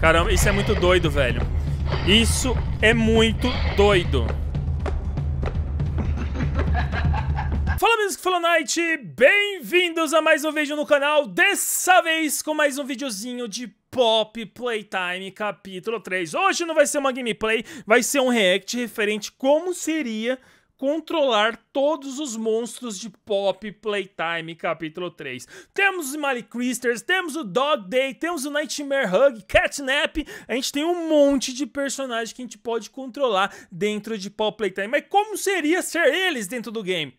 Caramba, isso é muito doido, velho. Isso é muito doido. Fala que Fala Night, bem-vindos a mais um vídeo no canal, dessa vez com mais um videozinho de Pop Playtime capítulo 3. Hoje não vai ser uma gameplay, vai ser um react referente como seria controlar todos os monstros de Pop Playtime capítulo 3. Temos o Mali temos o Dog Day, temos o Nightmare Hug, Catnap, a gente tem um monte de personagens que a gente pode controlar dentro de Pop Playtime. Mas como seria ser eles dentro do game?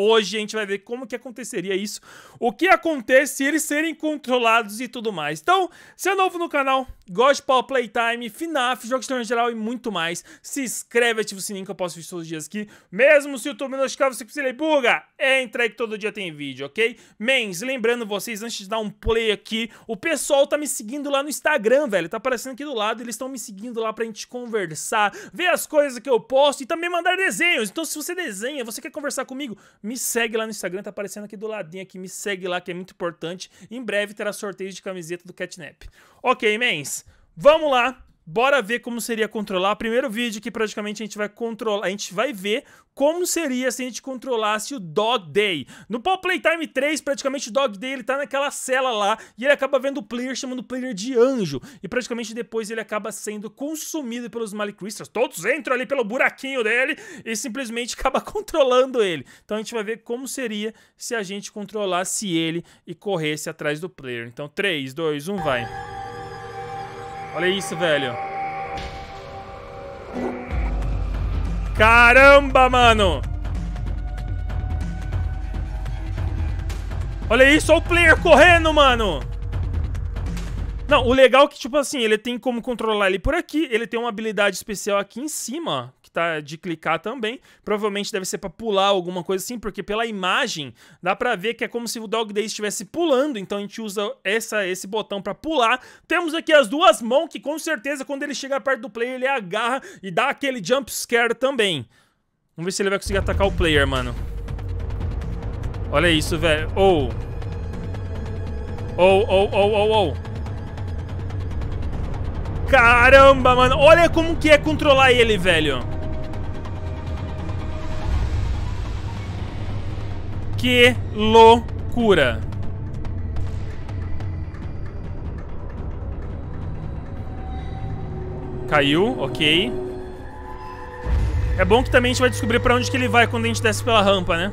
Hoje a gente vai ver como que aconteceria isso, o que acontece se eles serem controlados e tudo mais. Então, se é novo no canal, gosta de Power Playtime, FNAF, jogos de em geral e muito mais, se inscreve, ativa o sininho que eu posso ver todos os dias aqui. Mesmo se o YouTube não notificar você que ler buga, entra aí que todo dia tem vídeo, ok? Mens, lembrando vocês, antes de dar um play aqui, o pessoal tá me seguindo lá no Instagram, velho, tá aparecendo aqui do lado, eles estão me seguindo lá pra gente conversar, ver as coisas que eu posto e também mandar desenhos. Então, se você desenha, você quer conversar comigo, me segue lá no Instagram, tá aparecendo aqui do ladinho aqui. Me segue lá, que é muito importante. Em breve terá sorteio de camiseta do Catnap. Ok, mens. Vamos lá Bora ver como seria controlar. Primeiro vídeo que praticamente a gente vai controlar, a gente vai ver como seria se a gente controlasse o Dog Day. No Paul Playtime 3, praticamente o Dog Day ele tá naquela cela lá e ele acaba vendo o player chamando o player de anjo. E praticamente depois ele acaba sendo consumido pelos Malicristas. Todos entram ali pelo buraquinho dele e simplesmente acaba controlando ele. Então a gente vai ver como seria se a gente controlasse ele e corresse atrás do player. Então 3, 2, 1, vai. Olha isso, velho. Caramba, mano. Olha isso, olha o player correndo, mano. Não, o legal é que, tipo assim, ele tem como controlar ele por aqui. Ele tem uma habilidade especial aqui em cima tá, de clicar também. Provavelmente deve ser para pular alguma coisa assim, porque pela imagem dá para ver que é como se o Dog Days estivesse pulando, então a gente usa essa, esse botão para pular. Temos aqui as duas mãos, que com certeza quando ele chegar perto do player ele agarra e dá aquele jump scare também. Vamos ver se ele vai conseguir atacar o player, mano. Olha isso, velho. Ou. Ou, ou, ou, ou, ou. Caramba, mano. Olha como que é controlar ele, velho. Que loucura. Caiu, ok. É bom que também a gente vai descobrir pra onde que ele vai quando a gente desce pela rampa, né?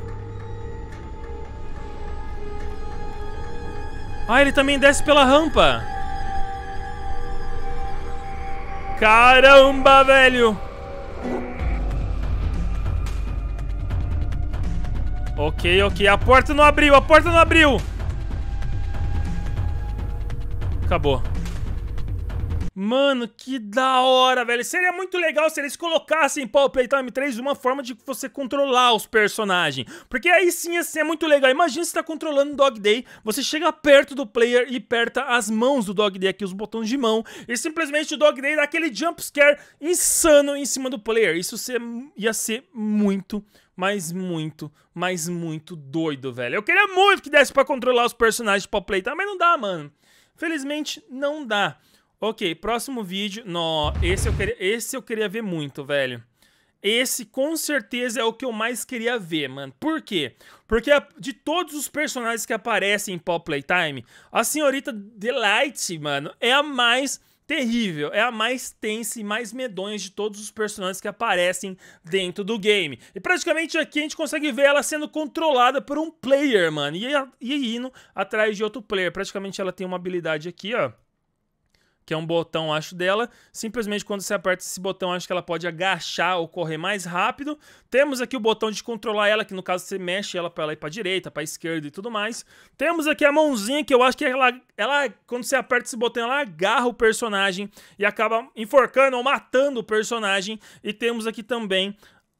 Ah, ele também desce pela rampa. Caramba, velho. Ok, ok. A porta não abriu, a porta não abriu. Acabou. Mano, que da hora, velho. Seria muito legal se eles colocassem Paul Playtime 3 uma forma de você controlar os personagens. Porque aí sim ia ser muito legal. Imagina você tá controlando o Dog Day, você chega perto do player e aperta as mãos do Dog Day aqui, os botões de mão, e simplesmente o Dog Day dá aquele jumpscare insano em cima do player. Isso ia ser muito legal mas muito, mas muito doido, velho. Eu queria muito que desse para controlar os personagens de Poplay, tá? Mas não dá, mano. Felizmente, não dá. Ok, próximo vídeo. Nó, esse eu queria, esse eu queria ver muito, velho. Esse com certeza é o que eu mais queria ver, mano. Por quê? Porque de todos os personagens que aparecem em Pop Playtime, a senhorita Delight, mano, é a mais terrível. É a mais tensa e mais medonha de todos os personagens que aparecem dentro do game. E praticamente aqui a gente consegue ver ela sendo controlada por um player, mano. E, e indo atrás de outro player. Praticamente ela tem uma habilidade aqui, ó que é um botão, acho, dela. Simplesmente quando você aperta esse botão, acho que ela pode agachar ou correr mais rápido. Temos aqui o botão de controlar ela, que no caso você mexe ela para ir para direita, para esquerda e tudo mais. Temos aqui a mãozinha, que eu acho que ela, ela, quando você aperta esse botão, ela agarra o personagem e acaba enforcando ou matando o personagem. E temos aqui também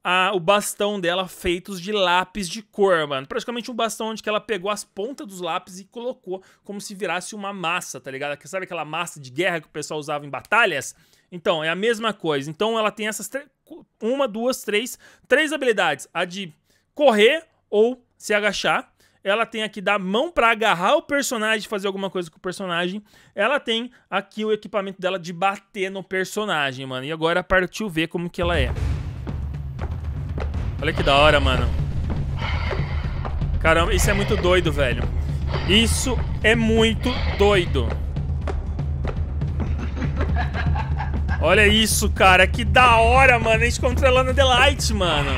a, o bastão dela feitos de lápis de cor, mano. Praticamente um bastão onde que ela pegou as pontas dos lápis e colocou como se virasse uma massa, tá ligado? Sabe aquela massa de guerra que o pessoal usava em batalhas? Então, é a mesma coisa. Então, ela tem essas uma, duas, três, três habilidades. A de correr ou se agachar. Ela tem aqui da mão para agarrar o personagem, fazer alguma coisa com o personagem. Ela tem aqui o equipamento dela de bater no personagem, mano. E agora partiu ver como que ela é. Olha que da hora, mano. Caramba, isso é muito doido, velho. Isso é muito doido. Olha isso, cara. Que da hora, mano. A gente controlando a Delight, mano.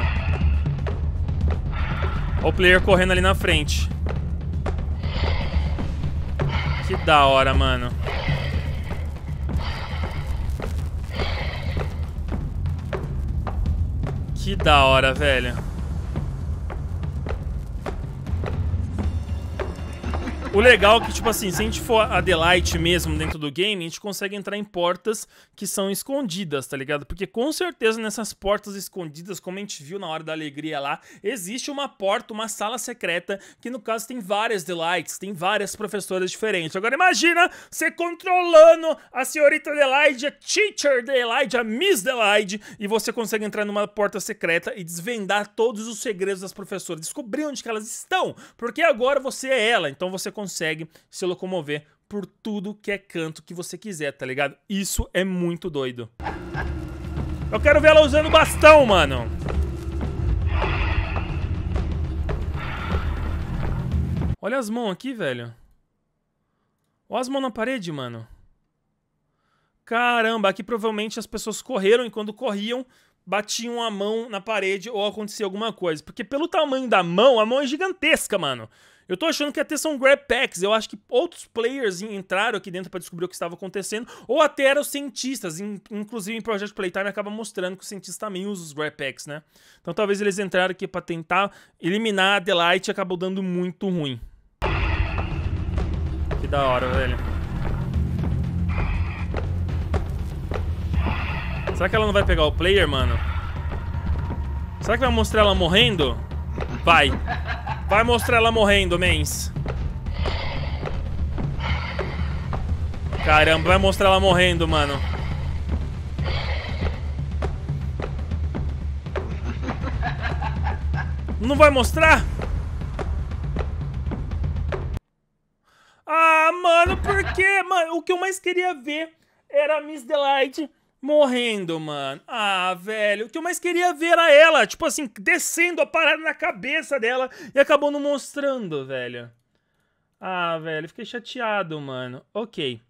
Olha o player correndo ali na frente. Que da hora, mano. Que da hora, velho. O legal é que, tipo assim, se a gente for a Delight mesmo dentro do game, a gente consegue entrar em portas que são escondidas, tá ligado? Porque com certeza nessas portas escondidas, como a gente viu na hora da alegria lá, existe uma porta, uma sala secreta, que no caso tem várias Delights, tem várias professoras diferentes. Agora imagina você controlando a senhorita Delight, a teacher Delight, a Miss Delight, e você consegue entrar numa porta secreta e desvendar todos os segredos das professoras, descobrir onde que elas estão, porque agora você é ela, então você consegue consegue se locomover por tudo que é canto que você quiser, tá ligado? Isso é muito doido. Eu quero ver ela usando bastão, mano. Olha as mãos aqui, velho. Olha as mãos na parede, mano. Caramba, aqui provavelmente as pessoas correram e quando corriam, batiam a mão na parede ou acontecia alguma coisa. Porque pelo tamanho da mão, a mão é gigantesca, mano. Eu tô achando que até são grab packs. Eu acho que outros players entraram aqui dentro para descobrir o que estava acontecendo. Ou até eram cientistas. Inclusive em Project Playtime acaba mostrando que os cientistas também usam os grab packs, né? Então talvez eles entraram aqui para tentar eliminar a Delight, e acabou dando muito ruim. Que da hora, velho. Será que ela não vai pegar o player, mano? Será que vai mostrar ela morrendo? Vai. Vai mostrar ela morrendo, mens. Caramba, vai mostrar ela morrendo, mano. Não vai mostrar? Ah, mano, por quê? Mano, o que eu mais queria ver era a Miss Delight morrendo, mano. Ah, velho. O que eu mais queria ver era ela, tipo assim, descendo a parada na cabeça dela e acabou não mostrando, velho. Ah, velho, fiquei chateado, mano. Ok.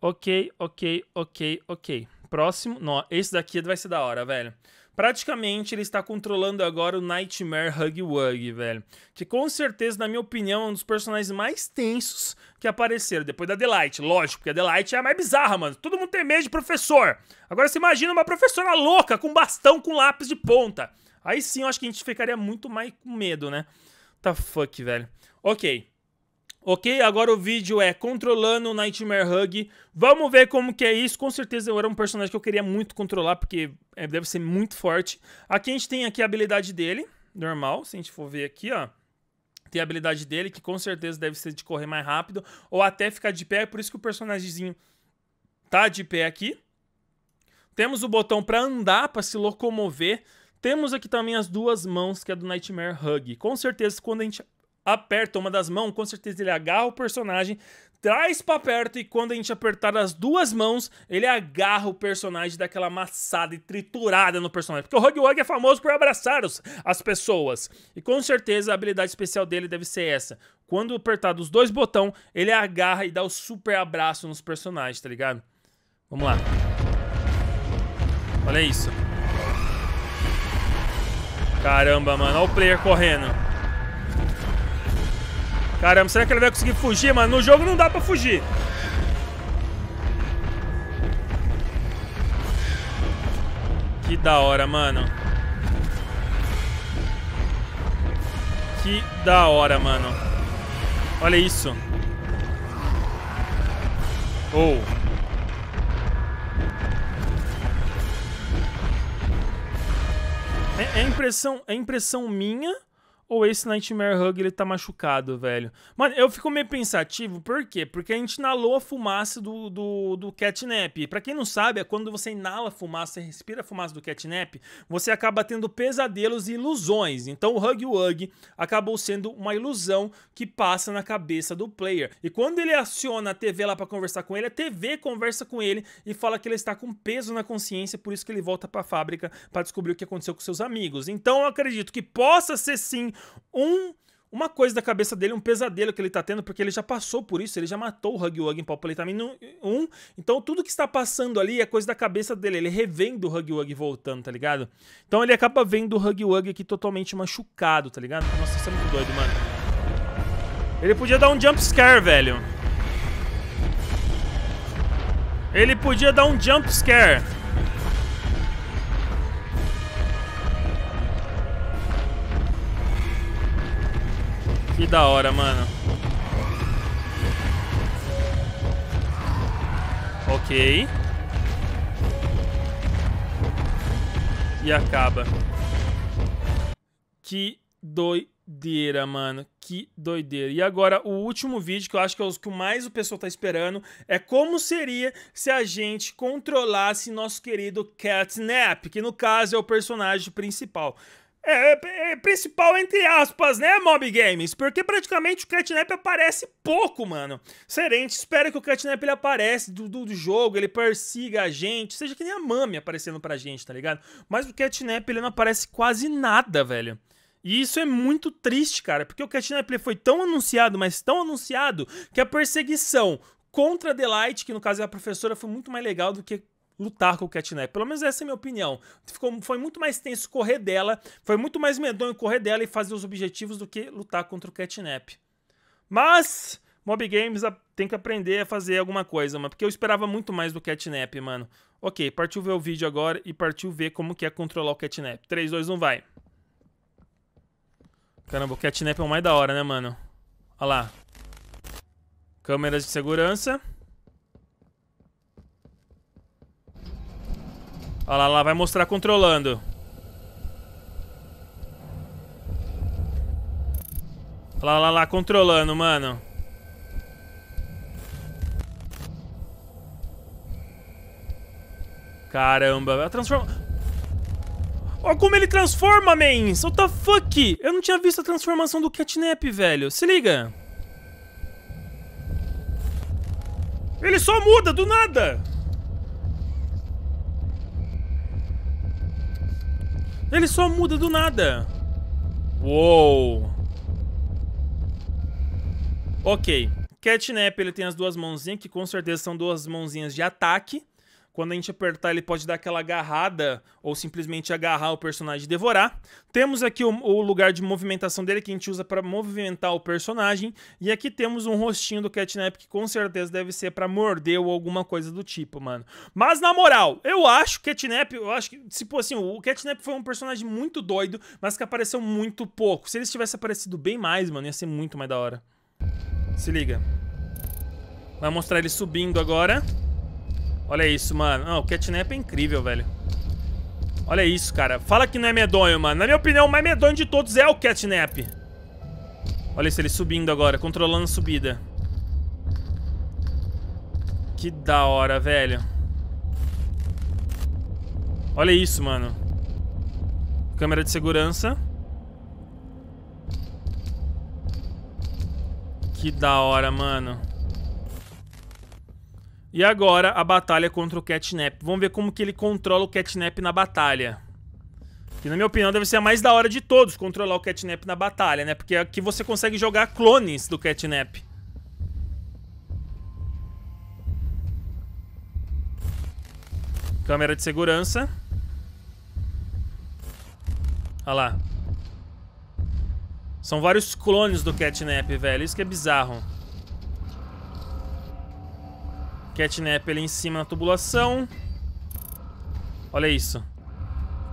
Ok, ok, ok, ok. Próximo. Não, esse daqui vai ser da hora, velho. Praticamente ele está controlando agora o Nightmare Hug Wug, velho. Que com certeza, na minha opinião, é um dos personagens mais tensos que apareceram. Depois da Delight, lógico, porque a Delight é a mais bizarra, mano. Todo mundo tem medo de professor. Agora se imagina uma professora louca com bastão com lápis de ponta. Aí sim eu acho que a gente ficaria muito mais com medo, né? Tá fuck, velho. Ok. Ok, agora o vídeo é controlando o Nightmare Hug. Vamos ver como que é isso. Com certeza eu era um personagem que eu queria muito controlar, porque é, deve ser muito forte. Aqui a gente tem aqui a habilidade dele, normal. Se a gente for ver aqui, ó. Tem a habilidade dele, que com certeza deve ser de correr mais rápido. Ou até ficar de pé, é por isso que o personagemzinho tá de pé aqui. Temos o botão para andar, para se locomover. Temos aqui também as duas mãos, que é do Nightmare Hug. Com certeza, quando a gente aperta uma das mãos, com certeza ele agarra o personagem, traz para perto e quando a gente apertar as duas mãos, ele agarra o personagem daquela amassada e triturada no personagem. Porque o Rogue One é famoso por abraçar os, as pessoas. E com certeza a habilidade especial dele deve ser essa. Quando apertar os dois botões, ele agarra e dá o um super abraço nos personagens, tá ligado? Vamos lá. Olha isso. Caramba, mano. Olha o player correndo. Caramba, será que ele vai conseguir fugir, mano? No jogo não dá pra fugir. Que da hora, mano. Que da hora, mano. Olha isso. Ou... Oh. É, é, impressão, é impressão minha ou esse Nightmare Hug ele tá machucado, velho. Mano, eu fico meio pensativo, por quê? Porque a gente inalou a fumaça do, do, do catnap. Pra quem não sabe, é quando você inala a fumaça, respira a fumaça do catnap, você acaba tendo pesadelos e ilusões. Então o Hug Wug acabou sendo uma ilusão que passa na cabeça do player. E quando ele aciona a TV lá pra conversar com ele, a TV conversa com ele e fala que ele está com peso na consciência, por isso que ele volta pra fábrica para descobrir o que aconteceu com seus amigos. Então eu acredito que possa ser sim um uma coisa da cabeça dele, um pesadelo que ele tá tendo, porque ele já passou por isso, ele já matou o Hugwug em Palpatine 1. Tá então tudo que está passando ali é coisa da cabeça dele, ele revendo o Hugwug voltando, tá ligado? Então ele acaba vendo o Hugwug aqui totalmente machucado, tá ligado? Nossa, isso é muito doido, mano. Ele podia dar um jump scare, velho. Ele podia dar um jump scare. Que da hora, mano. Ok. E acaba. Que doideira, mano. Que doideira. E agora, o último vídeo, que eu acho que é o que mais o pessoal tá esperando, é como seria se a gente controlasse nosso querido Catnap, que no caso é o personagem principal. É, é, é, principal entre aspas, né, Mob Games? Porque praticamente o catnap aparece pouco, mano. Serente, espera que o catnap ele aparece do, do, do, jogo, ele persiga a gente, seja que nem a Mami aparecendo pra gente, tá ligado? Mas o catnap ele não aparece quase nada, velho. E isso é muito triste, cara, porque o catnap ele foi tão anunciado, mas tão anunciado, que a perseguição contra a Delight, que no caso é a professora, foi muito mais legal do que lutar com o Catnap. Pelo menos essa é a minha opinião. Ficou, foi muito mais tenso correr dela, foi muito mais medonho correr dela e fazer os objetivos do que lutar contra o Catnap. Mas Mob Games tem que aprender a fazer alguma coisa, mano, porque eu esperava muito mais do Catnap, mano. Ok, partiu ver o vídeo agora e partiu ver como que é controlar o Catnap. 3, 2, 1, vai. Caramba, o Catnap é o mais da hora, né, mano? Olha lá. Câmeras de segurança. Olha lá, ela vai mostrar controlando. Olha lá, lá, lá, controlando, mano. Caramba, ela transforma... Olha como ele transforma, man! What the fuck? Eu não tinha visto a transformação do Catnap, velho. Se liga. Ele só muda, do nada. Ele só muda do nada. Uou. Ok. Catnap, ele tem as duas mãozinhas, que com certeza são duas mãozinhas de ataque. Quando a gente apertar, ele pode dar aquela agarrada ou simplesmente agarrar o personagem e devorar. Temos aqui o, o lugar de movimentação dele que a gente usa para movimentar o personagem. E aqui temos um rostinho do Catnap que com certeza deve ser para morder ou alguma coisa do tipo, mano. Mas na moral, eu acho que Catnap, eu acho que, tipo assim, o Catnap foi um personagem muito doido, mas que apareceu muito pouco. Se ele tivesse aparecido bem mais, mano, ia ser muito mais da hora. Se liga. Vai mostrar ele subindo agora. Olha isso, mano. Não, o catnap é incrível, velho. Olha isso, cara. Fala que não é medonho, mano. Na minha opinião, o mais medonho de todos é o catnap. Olha isso, ele subindo agora, controlando a subida. Que da hora, velho. Olha isso, mano. Câmera de segurança. Que da hora, mano. E agora a batalha contra o Catnap. Vamos ver como que ele controla o Catnap na batalha. Que na minha opinião deve ser a mais da hora de todos, controlar o Catnap na batalha, né? Porque aqui você consegue jogar clones do Catnap. Câmera de segurança. Olha lá. São vários clones do Catnap, velho. Isso que é bizarro. Catnap ali em cima na tubulação. Olha isso.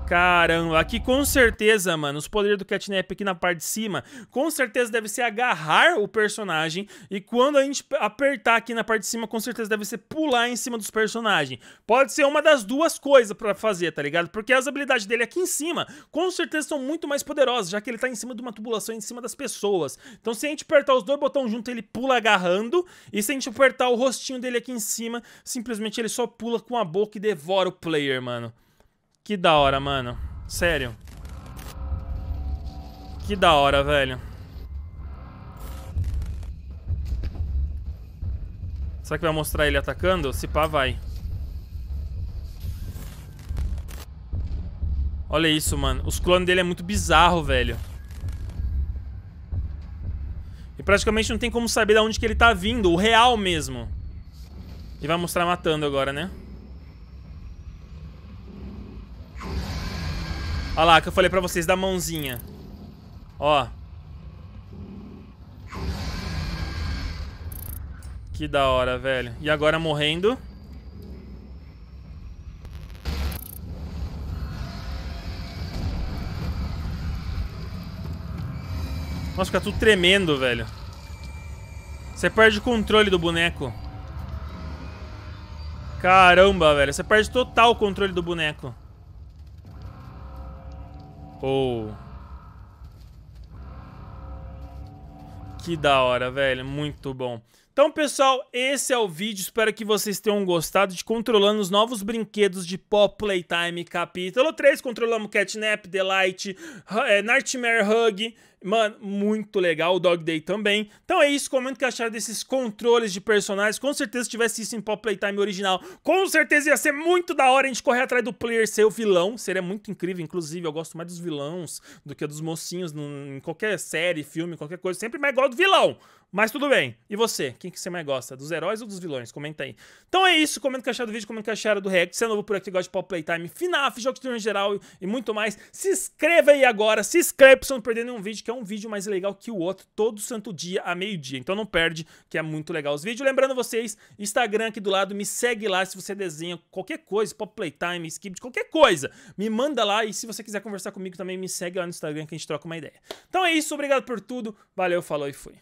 Caramba, aqui com certeza, mano, os poderes do catnap aqui na parte de cima, com certeza deve ser agarrar o personagem e quando a gente apertar aqui na parte de cima, com certeza deve ser pular em cima dos personagens. Pode ser uma das duas coisas pra fazer, tá ligado? Porque as habilidades dele aqui em cima, com certeza são muito mais poderosas, já que ele tá em cima de uma tubulação em cima das pessoas. Então se a gente apertar os dois botões junto, ele pula agarrando, e se a gente apertar o rostinho dele aqui em cima, simplesmente ele só pula com a boca e devora o player, mano. Que da hora, mano. Sério. Que da hora, velho. Será que vai mostrar ele atacando? Se pá, vai. Olha isso, mano. Os clones dele é muito bizarro, velho. E praticamente não tem como saber de onde que ele tá vindo. O real mesmo. E vai mostrar matando agora, né? Olha lá, que eu falei pra vocês da mãozinha. Ó. Que da hora, velho. E agora morrendo. Nossa, fica tudo tremendo, velho. Você perde o controle do boneco. Caramba, velho. Você perde total o controle do boneco. Ou... Oh. Que da hora, velho. Muito bom. Então, pessoal, esse é o vídeo. Espero que vocês tenham gostado de controlando os novos brinquedos de Pop Playtime Capítulo 3. Controlamos Catnap, Delight, eh, Nightmare Hug, Mano, muito legal. O Dog Day também. Então é isso. Comenta o que acharam desses controles de personagens. Com certeza, se tivesse isso em Pop Playtime original, com certeza ia ser muito da hora a gente correr atrás do player ser o vilão. Seria muito incrível. Inclusive, eu gosto mais dos vilões do que dos mocinhos em qualquer série, filme, qualquer coisa. Sempre mais gosto do vilão. Mas tudo bem. E você? Quem que você mais gosta? Dos heróis ou dos vilões? Comenta aí. Então é isso. Comenta o que acharam do vídeo, comenta o que acharam do React. Se é novo por aqui, gosta de Pop Playtime, FNAF, jogos de em geral e muito mais. Se inscreva aí agora. Se inscreve pra você não perder nenhum vídeo, que é um um vídeo mais legal que o outro todo santo dia a meio-dia. Então não perde, que é muito legal os vídeos. Lembrando vocês, Instagram aqui do lado, me segue lá se você desenha qualquer coisa, pop playtime, skip, qualquer coisa. Me manda lá e se você quiser conversar comigo também, me segue lá no Instagram que a gente troca uma ideia. Então é isso, obrigado por tudo. Valeu, falou e fui.